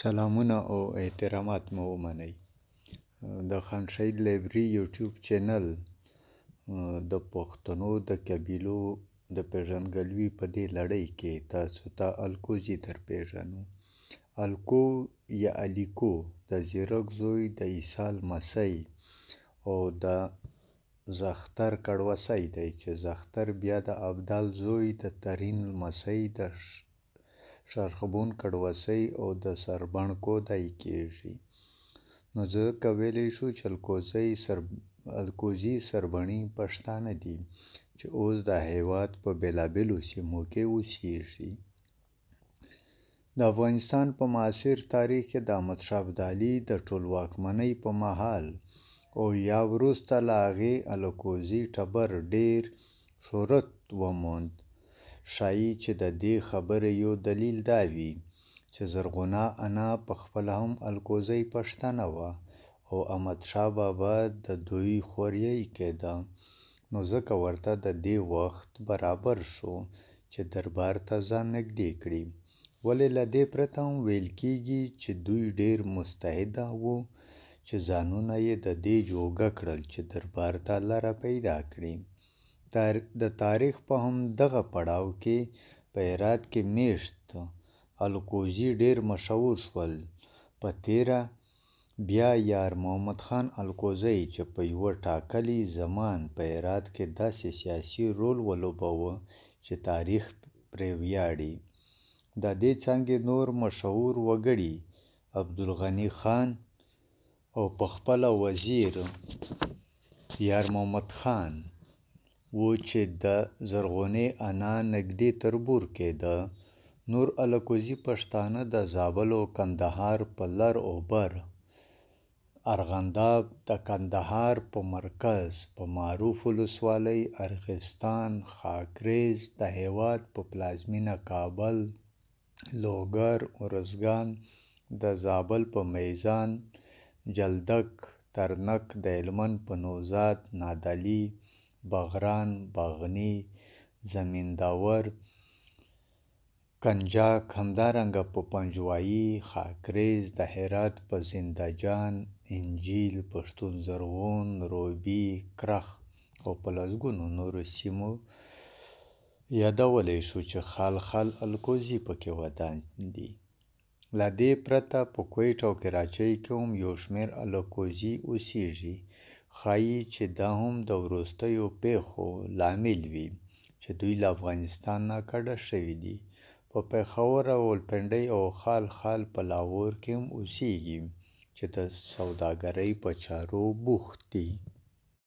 سلامونه او احترامات مو ومنئ د خانشهید لایبري یوټیوب چینل د پښتنو د قبیلو د پیژندګلوي په دې لړۍ کې تاسو ته الکوزي در پیژنو الکو یا الیکو د زیرک زوی د عیسی لمسی او د زختر کړوسی دی چې زختر بیا د ابدال زوی د ترین لمسی د شارخبون کډوسۍ او د سربڼ کودی کېږي نو ځکه ویلی شو چې الکوزۍ سر الکوزي سربڼي پښتانه دي چې اوس د هیواد په بېلابېلو سیمو کې اوسیږي د افغانستان په معاصر تاریخ کې د احمدشاه ابدالي د ټولواکمنۍ په مهال او یا وروسته له هغې الکوزي ټبر ډیر شهرت وموند ښایي چې د دې خبرې یو دلیل دا وي چې زرغونه انا پخپله هم الکوزۍ پښتنه وه او احمدشاه بابا د دوی خوریی کېده نو ځکه ورته د دې وخت برابر شو چې دربار ته ځان نږدې کړي ولې له دې پرته هم ویل کېږي چې دوی ډېر مستعده وو چې ځانونه یې د دې جوګه کړل چې دربار ته لاره پیدا کړي د تاریخ په همدغه پړاو کې په هرات کې مېشت الکوزي ډېر مشهور شول. په تېره بیا یار محمد خان الکوزی چې په یوه ټاکلي زمان په هرات کې داسې سیاسي رول ولوباوه چې تاریخ پرې ویاړي. د دې څانګې نور مشهور وګړي عبدالغني خان او پخپله وزیر یار محمد خان و چې د زرغونې انا نږدې تربور کې ده. نور الکوزي پښتانه د زابل او کندهار په لر او بر ارغنداب د کندهار په مرکز په معروف ولسوالۍ ارغستان خاکریز د هیواد په پلازمینه کابل لوګر ارزګان د زابل په میزان جلدک ترنک د هلمند په نوزاد نادعلي باغران باغني زمینداور کنجاک همدارنګه په پنجوایي خاکریز د هرات په زنده جان انجیل پښتون زرغون روبي کرخ او په لسګونو نورو سیمو یادولی شو چې خال خال الکوزي پکې ودان دي له دې پرته په کویټ او کراچۍ کې هم یو شمېر الکوزي اوسیږي ښایي چې دا هم د وروستیو پیښو لامل وي چې دوی له افغانستان نه کډه شوي دي په پېښور راولپنډۍ او خال خال په لاهور کې هم اوسیږي چې د سوداګرۍ په چارو بوخت دي